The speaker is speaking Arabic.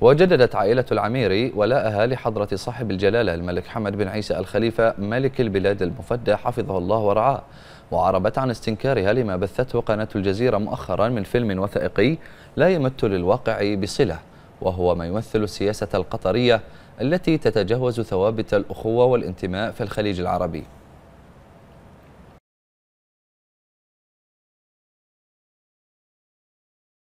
وجددت عائلة العميري ولاءها لحضرة صاحب الجلالة الملك حمد بن عيسى الخليفة ملك البلاد المفدى حفظه الله ورعاه وعربت عن استنكارها لما بثته قناة الجزيرة مؤخرا من فيلم وثائقي لا يمت للواقع بصلة وهو ما يمثل السياسة القطرية التي تتجاوز ثوابت الأخوة والانتماء في الخليج العربي